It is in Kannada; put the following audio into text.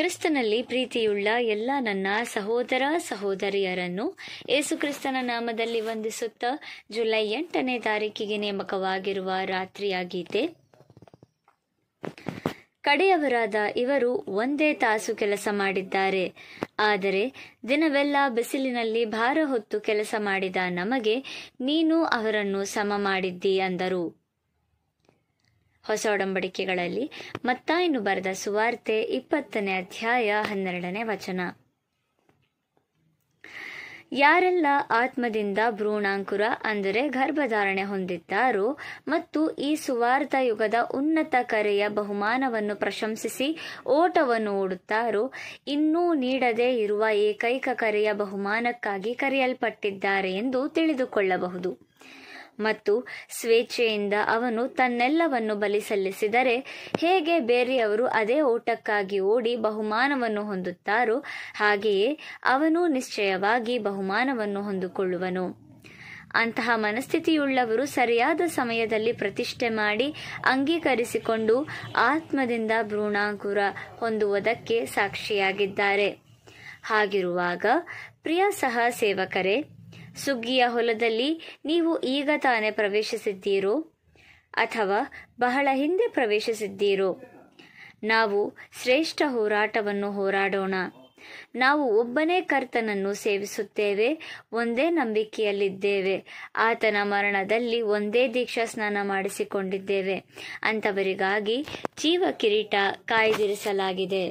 ಕ್ರಿಸ್ತನಲ್ಲಿ ಪ್ರೀತಿಯುಳ್ಳ ಎಲ್ಲ ನನ್ನ ಸಹೋದರ ಸಹೋದರಿಯರನ್ನು ಕ್ರಿಸ್ತನ ನಾಮದಲ್ಲಿ ವಂದಿಸುತ್ತ ಜುಲೈ ಎಂಟನೇ ತಾರೀಕಿಗೆ ನೇಮಕವಾಗಿರುವ ರಾತ್ರಿಯಾಗಿದೆ ಕಡೆಯವರಾದ ಇವರು ಒಂದೇ ತಾಸು ಕೆಲಸ ಮಾಡಿದ್ದಾರೆ ಆದರೆ ದಿನವೆಲ್ಲ ಬಿಸಿಲಿನಲ್ಲಿ ಭಾರ ಹೊತ್ತು ಕೆಲಸ ಮಾಡಿದ ನಮಗೆ ನೀನು ಅವರನ್ನು ಸಮ ಮಾಡಿದ್ದಿ ಅಂದರು ಹೊಸ ಒಡಂಬಡಿಕೆಗಳಲ್ಲಿ ಮತ್ತಾಯನ್ನು ಬರೆದ ಸುವಾರ್ತೆ ಇಪ್ಪತ್ತನೇ ಅಧ್ಯಾಯ ಹನ್ನೆರಡನೇ ವಚನ ಯಾರೆಲ್ಲ ಆತ್ಮದಿಂದ ಭ್ರೂಣಾಂಕುರ ಅಂದರೆ ಗರ್ಭಧಾರಣೆ ಹೊಂದಿದ್ದಾರೋ ಮತ್ತು ಈ ಸುವಾರ್ಥ ಯುಗದ ಉನ್ನತ ಕರೆಯ ಬಹುಮಾನವನ್ನು ಪ್ರಶಂಸಿಸಿ ಓಟವನ್ನು ಓಡುತ್ತಾರೋ ಇನ್ನೂ ನೀಡದೇ ಇರುವ ಏಕೈಕ ಕರೆಯ ಬಹುಮಾನಕ್ಕಾಗಿ ಕರೆಯಲ್ಪಟ್ಟಿದ್ದಾರೆ ಎಂದು ತಿಳಿದುಕೊಳ್ಳಬಹುದು ಮತ್ತು ಸ್ವೇಚ್ಛೆಯಿಂದ ಅವನು ತನ್ನೆಲ್ಲವನ್ನು ಬಲಿ ಸಲ್ಲಿಸಿದರೆ ಹೇಗೆ ಬೇರೆಯವರು ಅದೇ ಓಟಕ್ಕಾಗಿ ಓಡಿ ಬಹುಮಾನವನ್ನು ಹೊಂದುತ್ತಾರೋ ಹಾಗೆಯೇ ಅವನು ನಿಶ್ಚಯವಾಗಿ ಬಹುಮಾನವನ್ನು ಹೊಂದಿಕೊಳ್ಳುವನು ಅಂತಹ ಮನಸ್ಥಿತಿಯುಳ್ಳವರು ಸರಿಯಾದ ಸಮಯದಲ್ಲಿ ಪ್ರತಿಷ್ಠೆ ಮಾಡಿ ಅಂಗೀಕರಿಸಿಕೊಂಡು ಆತ್ಮದಿಂದ ಭ್ರೂಣಾಂಕುರ ಹೊಂದುವುದಕ್ಕೆ ಸಾಕ್ಷಿಯಾಗಿದ್ದಾರೆ ಹಾಗಿರುವಾಗ ಪ್ರಿಯ ಸಹ ಸೇವಕರೇ ಸುಗ್ಗಿಯ ಹೊಲದಲ್ಲಿ ನೀವು ಈಗ ತಾನೇ ಪ್ರವೇಶಿಸಿದ್ದೀರೋ ಅಥವಾ ಬಹಳ ಹಿಂದೆ ಪ್ರವೇಶಿಸಿದ್ದೀರೋ ನಾವು ಶ್ರೇಷ್ಠ ಹೋರಾಟವನ್ನು ಹೋರಾಡೋಣ ನಾವು ಒಬ್ಬನೇ ಕರ್ತನನ್ನು ಸೇವಿಸುತ್ತೇವೆ ಒಂದೇ ನಂಬಿಕೆಯಲ್ಲಿದ್ದೇವೆ ಆತನ ಮರಣದಲ್ಲಿ ಒಂದೇ ದೀಕ್ಷಾ ಸ್ನಾನ ಮಾಡಿಸಿಕೊಂಡಿದ್ದೇವೆ ಅಂತವರಿಗಾಗಿ ಜೀವ ಕಿರೀಟ ಕಾಯ್ದಿರಿಸಲಾಗಿದೆ